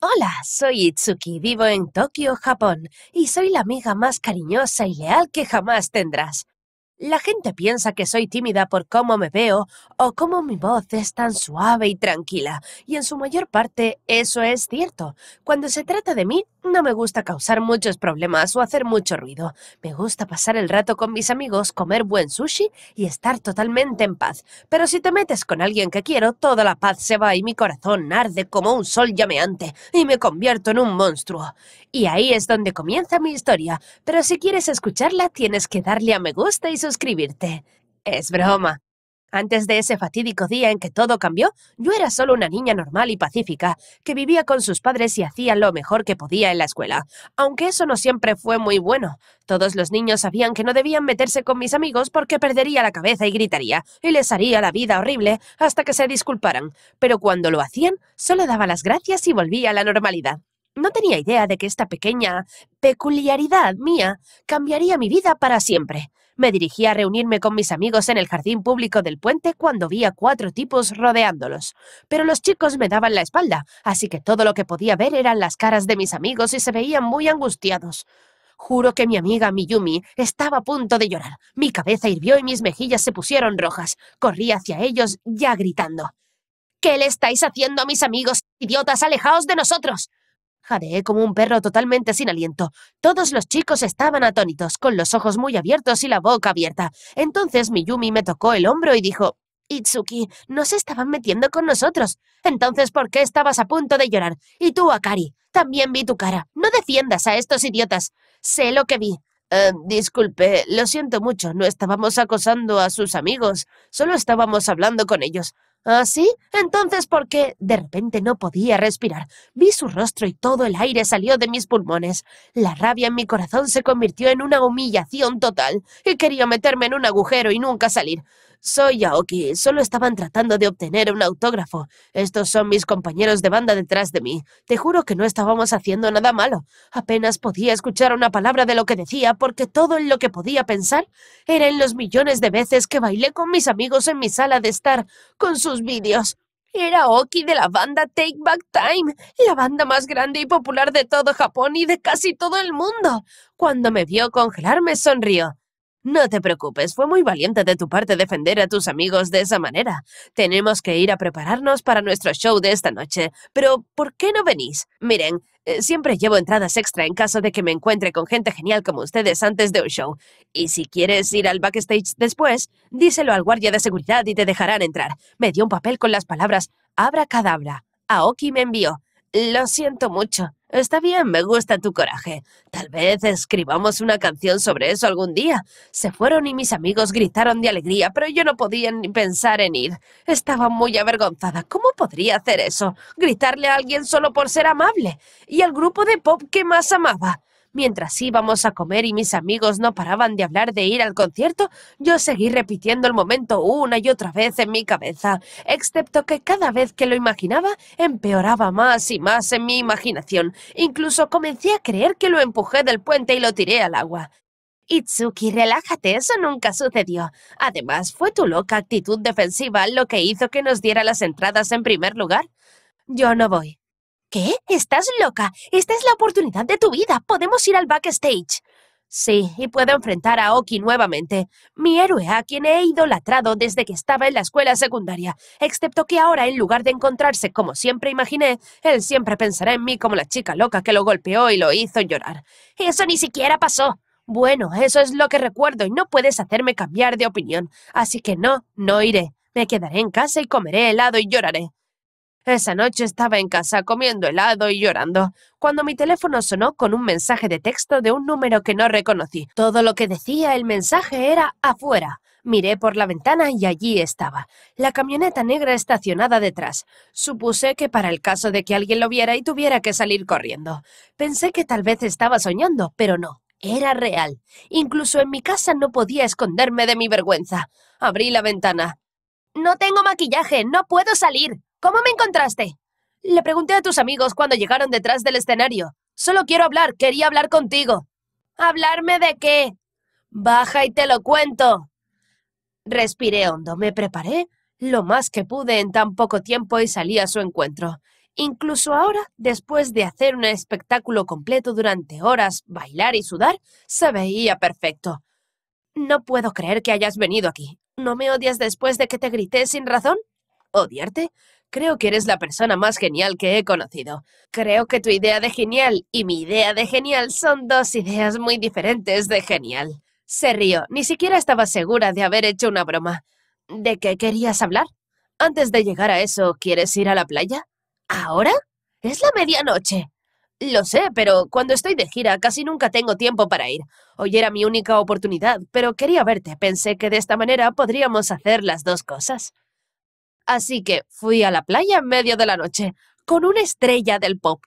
Hola, soy Itsuki, vivo en Tokio, Japón, y soy la amiga más cariñosa y leal que jamás tendrás. La gente piensa que soy tímida por cómo me veo o cómo mi voz es tan suave y tranquila, y en su mayor parte eso es cierto. Cuando se trata de mí, no me gusta causar muchos problemas o hacer mucho ruido. Me gusta pasar el rato con mis amigos, comer buen sushi y estar totalmente en paz. Pero si te metes con alguien que quiero, toda la paz se va y mi corazón arde como un sol llameante y me convierto en un monstruo. Y ahí es donde comienza mi historia. Pero si quieres escucharla, tienes que darle a me gusta y suscribirte. Es broma. Antes de ese fatídico día en que todo cambió, yo era solo una niña normal y pacífica, que vivía con sus padres y hacía lo mejor que podía en la escuela. Aunque eso no siempre fue muy bueno. Todos los niños sabían que no debían meterse con mis amigos porque perdería la cabeza y gritaría, y les haría la vida horrible hasta que se disculparan. Pero cuando lo hacían, solo daba las gracias y volvía a la normalidad. No tenía idea de que esta pequeña peculiaridad mía cambiaría mi vida para siempre. Me dirigí a reunirme con mis amigos en el jardín público del puente cuando vi a cuatro tipos rodeándolos. Pero los chicos me daban la espalda, así que todo lo que podía ver eran las caras de mis amigos y se veían muy angustiados. Juro que mi amiga Miyumi estaba a punto de llorar. Mi cabeza hirvió y mis mejillas se pusieron rojas. Corrí hacia ellos ya gritando. ¿Qué le estáis haciendo a mis amigos? Idiotas, alejaos de nosotros. Jadeé como un perro totalmente sin aliento. Todos los chicos estaban atónitos, con los ojos muy abiertos y la boca abierta. Entonces Miyumi me tocó el hombro y dijo, Itsuki, no se estaban metiendo con nosotros. Entonces, ¿por qué estabas a punto de llorar? Y tú, Akari, también vi tu cara. No defiendas a estos idiotas. Sé lo que vi. Eh, disculpe, lo siento mucho, no estábamos acosando a sus amigos, solo estábamos hablando con ellos. «¿Ah, sí? Entonces, ¿por qué? De repente no podía respirar. Vi su rostro y todo el aire salió de mis pulmones. La rabia en mi corazón se convirtió en una humillación total y quería meterme en un agujero y nunca salir. Soy Aoki, solo estaban tratando de obtener un autógrafo. Estos son mis compañeros de banda detrás de mí. Te juro que no estábamos haciendo nada malo. Apenas podía escuchar una palabra de lo que decía porque todo en lo que podía pensar era en los millones de veces que bailé con mis amigos en mi sala de estar, con sus vídeos. Era Oki de la banda Take Back Time, la banda más grande y popular de todo Japón y de casi todo el mundo. Cuando me vio congelar, me sonrió. No te preocupes, fue muy valiente de tu parte defender a tus amigos de esa manera. Tenemos que ir a prepararnos para nuestro show de esta noche, pero ¿por qué no venís? Miren, eh, siempre llevo entradas extra en caso de que me encuentre con gente genial como ustedes antes de un show. Y si quieres ir al backstage después, díselo al guardia de seguridad y te dejarán entrar. Me dio un papel con las palabras «Abra a Aoki me envió. Lo siento mucho. Está bien, me gusta tu coraje. Tal vez escribamos una canción sobre eso algún día. Se fueron y mis amigos gritaron de alegría, pero yo no podía ni pensar en ir. Estaba muy avergonzada. ¿Cómo podría hacer eso? Gritarle a alguien solo por ser amable. Y al grupo de pop que más amaba. Mientras íbamos a comer y mis amigos no paraban de hablar de ir al concierto, yo seguí repitiendo el momento una y otra vez en mi cabeza, excepto que cada vez que lo imaginaba empeoraba más y más en mi imaginación. Incluso comencé a creer que lo empujé del puente y lo tiré al agua. Itsuki, relájate, eso nunca sucedió. Además, fue tu loca actitud defensiva lo que hizo que nos diera las entradas en primer lugar. Yo no voy. ¿Qué? ¿Estás loca? Esta es la oportunidad de tu vida. Podemos ir al backstage. Sí, y puedo enfrentar a Oki nuevamente, mi héroe a quien he idolatrado desde que estaba en la escuela secundaria, excepto que ahora en lugar de encontrarse como siempre imaginé, él siempre pensará en mí como la chica loca que lo golpeó y lo hizo llorar. Eso ni siquiera pasó. Bueno, eso es lo que recuerdo y no puedes hacerme cambiar de opinión, así que no, no iré. Me quedaré en casa y comeré helado y lloraré. Esa noche estaba en casa comiendo helado y llorando, cuando mi teléfono sonó con un mensaje de texto de un número que no reconocí. Todo lo que decía el mensaje era afuera. Miré por la ventana y allí estaba, la camioneta negra estacionada detrás. Supuse que para el caso de que alguien lo viera y tuviera que salir corriendo. Pensé que tal vez estaba soñando, pero no, era real. Incluso en mi casa no podía esconderme de mi vergüenza. Abrí la ventana. No tengo maquillaje, no puedo salir, ¿Cómo me encontraste? Le pregunté a tus amigos cuando llegaron detrás del escenario. Solo quiero hablar, quería hablar contigo. ¿Hablarme de qué? Baja y te lo cuento. Respiré hondo, me preparé lo más que pude en tan poco tiempo y salí a su encuentro. Incluso ahora, después de hacer un espectáculo completo durante horas, bailar y sudar, se veía perfecto. No puedo creer que hayas venido aquí. ¿No me odias después de que te grité sin razón? ¿Odiarte? Creo que eres la persona más genial que he conocido. Creo que tu idea de genial y mi idea de genial son dos ideas muy diferentes de genial. Se rió, ni siquiera estaba segura de haber hecho una broma. ¿De qué querías hablar? Antes de llegar a eso, ¿quieres ir a la playa? ¿Ahora? Es la medianoche. Lo sé, pero cuando estoy de gira casi nunca tengo tiempo para ir. Hoy era mi única oportunidad, pero quería verte. Pensé que de esta manera podríamos hacer las dos cosas. Así que fui a la playa en medio de la noche, con una estrella del pop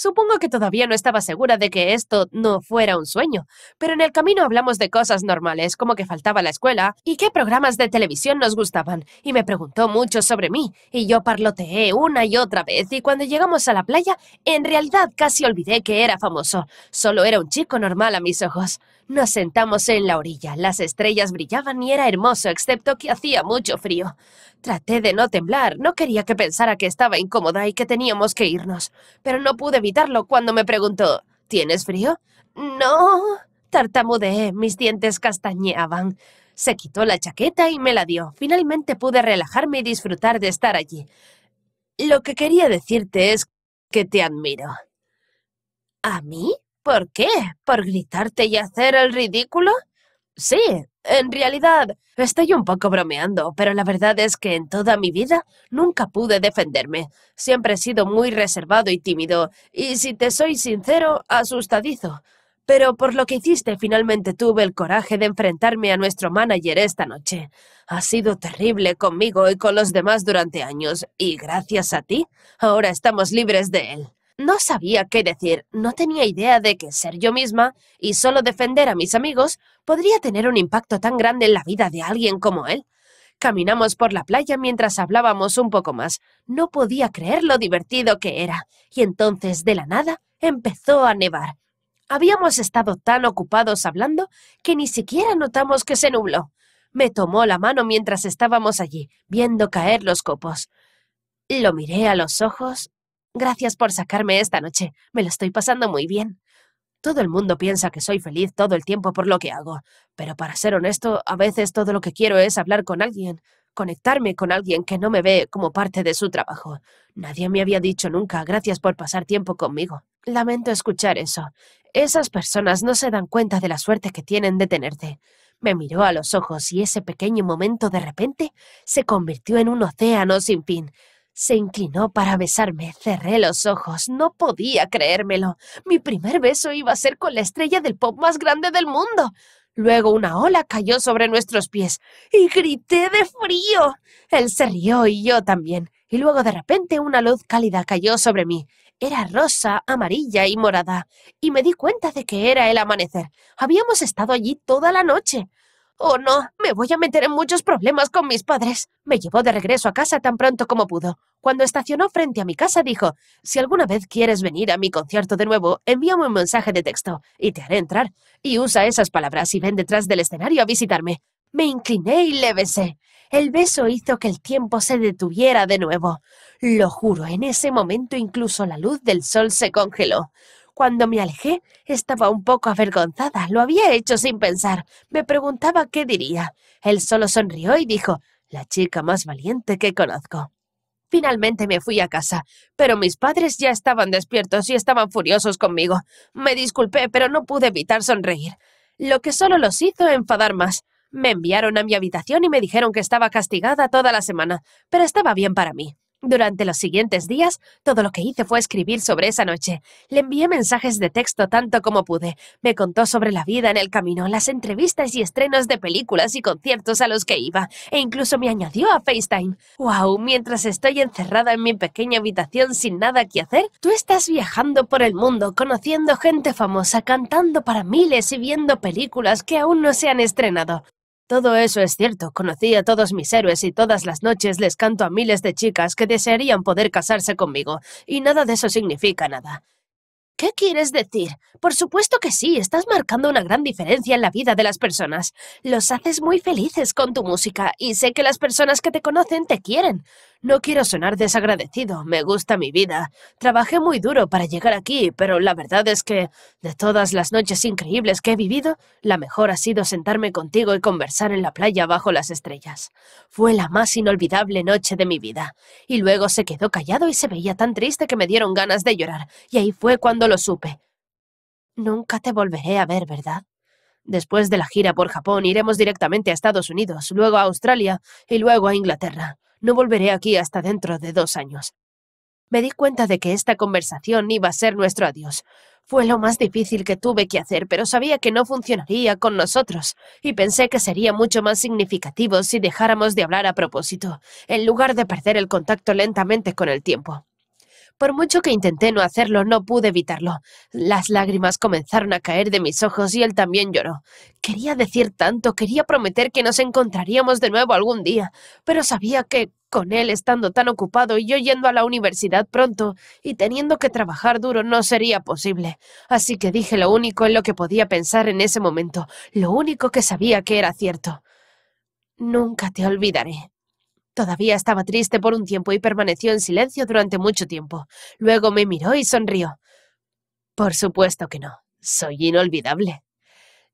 Supongo que todavía no estaba segura de que esto no fuera un sueño, pero en el camino hablamos de cosas normales, como que faltaba la escuela y qué programas de televisión nos gustaban, y me preguntó mucho sobre mí, y yo parloteé una y otra vez, y cuando llegamos a la playa, en realidad casi olvidé que era famoso, solo era un chico normal a mis ojos. Nos sentamos en la orilla, las estrellas brillaban y era hermoso, excepto que hacía mucho frío. Traté de no temblar, no quería que pensara que estaba incómoda y que teníamos que irnos, pero no pude cuando me preguntó ¿Tienes frío? No. Tartamudeé, mis dientes castañeaban. Se quitó la chaqueta y me la dio. Finalmente pude relajarme y disfrutar de estar allí. Lo que quería decirte es que te admiro. ¿A mí? ¿Por qué? ¿Por gritarte y hacer el ridículo? Sí, en realidad estoy un poco bromeando, pero la verdad es que en toda mi vida nunca pude defenderme. Siempre he sido muy reservado y tímido, y si te soy sincero, asustadizo. Pero por lo que hiciste finalmente tuve el coraje de enfrentarme a nuestro manager esta noche. Ha sido terrible conmigo y con los demás durante años, y gracias a ti, ahora estamos libres de él. No sabía qué decir, no tenía idea de que ser yo misma y solo defender a mis amigos podría tener un impacto tan grande en la vida de alguien como él. Caminamos por la playa mientras hablábamos un poco más. No podía creer lo divertido que era. Y entonces, de la nada, empezó a nevar. Habíamos estado tan ocupados hablando que ni siquiera notamos que se nubló. Me tomó la mano mientras estábamos allí, viendo caer los copos. Lo miré a los ojos Gracias por sacarme esta noche. Me lo estoy pasando muy bien. Todo el mundo piensa que soy feliz todo el tiempo por lo que hago, pero para ser honesto, a veces todo lo que quiero es hablar con alguien, conectarme con alguien que no me ve como parte de su trabajo. Nadie me había dicho nunca gracias por pasar tiempo conmigo. Lamento escuchar eso. Esas personas no se dan cuenta de la suerte que tienen de tenerte. Me miró a los ojos y ese pequeño momento de repente se convirtió en un océano sin fin. Se inclinó para besarme, cerré los ojos, no podía creérmelo. Mi primer beso iba a ser con la estrella del pop más grande del mundo. Luego una ola cayó sobre nuestros pies y grité de frío. Él se rió y yo también. Y luego de repente una luz cálida cayó sobre mí. Era rosa, amarilla y morada. Y me di cuenta de que era el amanecer. Habíamos estado allí toda la noche. Oh, no, me voy a meter en muchos problemas con mis padres. Me llevó de regreso a casa tan pronto como pudo. Cuando estacionó frente a mi casa dijo, si alguna vez quieres venir a mi concierto de nuevo, envíame un mensaje de texto y te haré entrar. Y usa esas palabras y ven detrás del escenario a visitarme. Me incliné y le besé. El beso hizo que el tiempo se detuviera de nuevo. Lo juro, en ese momento incluso la luz del sol se congeló. Cuando me alejé, estaba un poco avergonzada. Lo había hecho sin pensar. Me preguntaba qué diría. Él solo sonrió y dijo, la chica más valiente que conozco. Finalmente me fui a casa, pero mis padres ya estaban despiertos y estaban furiosos conmigo. Me disculpé, pero no pude evitar sonreír, lo que solo los hizo enfadar más. Me enviaron a mi habitación y me dijeron que estaba castigada toda la semana, pero estaba bien para mí. Durante los siguientes días, todo lo que hice fue escribir sobre esa noche. Le envié mensajes de texto tanto como pude. Me contó sobre la vida en el camino, las entrevistas y estrenos de películas y conciertos a los que iba, e incluso me añadió a FaceTime. ¡Wow! Mientras estoy encerrada en mi pequeña habitación sin nada que hacer, tú estás viajando por el mundo, conociendo gente famosa, cantando para miles y viendo películas que aún no se han estrenado. Todo eso es cierto, conocí a todos mis héroes y todas las noches les canto a miles de chicas que desearían poder casarse conmigo, y nada de eso significa nada. ¿Qué quieres decir? Por supuesto que sí, estás marcando una gran diferencia en la vida de las personas. Los haces muy felices con tu música y sé que las personas que te conocen te quieren. No quiero sonar desagradecido, me gusta mi vida. Trabajé muy duro para llegar aquí, pero la verdad es que, de todas las noches increíbles que he vivido, la mejor ha sido sentarme contigo y conversar en la playa bajo las estrellas. Fue la más inolvidable noche de mi vida. Y luego se quedó callado y se veía tan triste que me dieron ganas de llorar, y ahí fue cuando lo supe. Nunca te volveré a ver, ¿verdad? Después de la gira por Japón iremos directamente a Estados Unidos, luego a Australia y luego a Inglaterra. No volveré aquí hasta dentro de dos años. Me di cuenta de que esta conversación iba a ser nuestro adiós. Fue lo más difícil que tuve que hacer, pero sabía que no funcionaría con nosotros, y pensé que sería mucho más significativo si dejáramos de hablar a propósito, en lugar de perder el contacto lentamente con el tiempo. Por mucho que intenté no hacerlo, no pude evitarlo. Las lágrimas comenzaron a caer de mis ojos y él también lloró. Quería decir tanto, quería prometer que nos encontraríamos de nuevo algún día, pero sabía que, con él estando tan ocupado y yo yendo a la universidad pronto y teniendo que trabajar duro no sería posible. Así que dije lo único en lo que podía pensar en ese momento, lo único que sabía que era cierto. Nunca te olvidaré. Todavía estaba triste por un tiempo y permaneció en silencio durante mucho tiempo. Luego me miró y sonrió. Por supuesto que no. Soy inolvidable.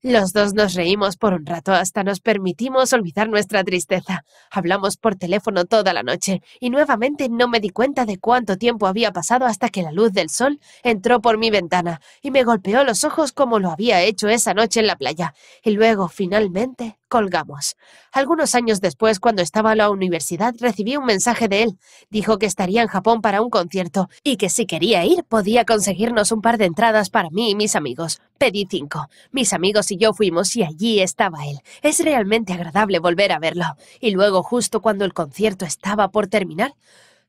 Los dos nos reímos por un rato hasta nos permitimos olvidar nuestra tristeza. Hablamos por teléfono toda la noche y nuevamente no me di cuenta de cuánto tiempo había pasado hasta que la luz del sol entró por mi ventana y me golpeó los ojos como lo había hecho esa noche en la playa. Y luego, finalmente, Colgamos. Algunos años después, cuando estaba en la universidad, recibí un mensaje de él. Dijo que estaría en Japón para un concierto y que si quería ir podía conseguirnos un par de entradas para mí y mis amigos. Pedí cinco. Mis amigos y yo fuimos y allí estaba él. Es realmente agradable volver a verlo. Y luego, justo cuando el concierto estaba por terminar,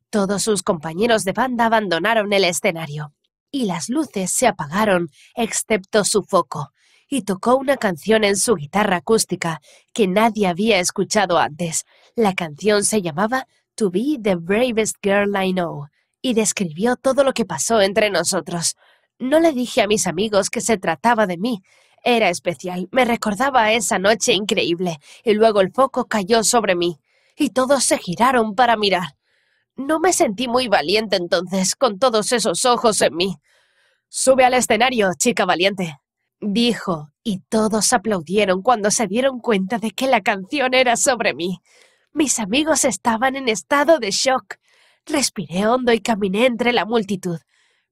todos sus compañeros de banda abandonaron el escenario y las luces se apagaron, excepto su foco y tocó una canción en su guitarra acústica que nadie había escuchado antes. La canción se llamaba To Be the Bravest Girl I Know y describió todo lo que pasó entre nosotros. No le dije a mis amigos que se trataba de mí. Era especial, me recordaba esa noche increíble, y luego el foco cayó sobre mí, y todos se giraron para mirar. No me sentí muy valiente entonces, con todos esos ojos en mí. Sube al escenario, chica valiente, dijo, y todos aplaudieron cuando se dieron cuenta de que la canción era sobre mí. Mis amigos estaban en estado de shock. Respiré hondo y caminé entre la multitud,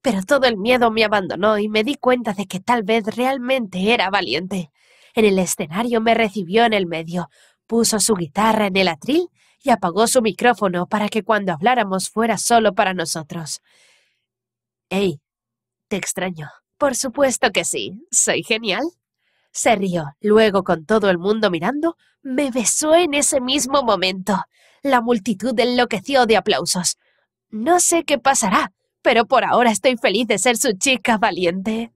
pero todo el miedo me abandonó y me di cuenta de que tal vez realmente era valiente. En el escenario me recibió en el medio, puso su guitarra en el atril y apagó su micrófono para que cuando habláramos fuera solo para nosotros. Ey, te extraño. Por supuesto que sí. Soy genial. Se rió. Luego, con todo el mundo mirando, me besó en ese mismo momento. La multitud enloqueció de aplausos. No sé qué pasará, pero por ahora estoy feliz de ser su chica valiente.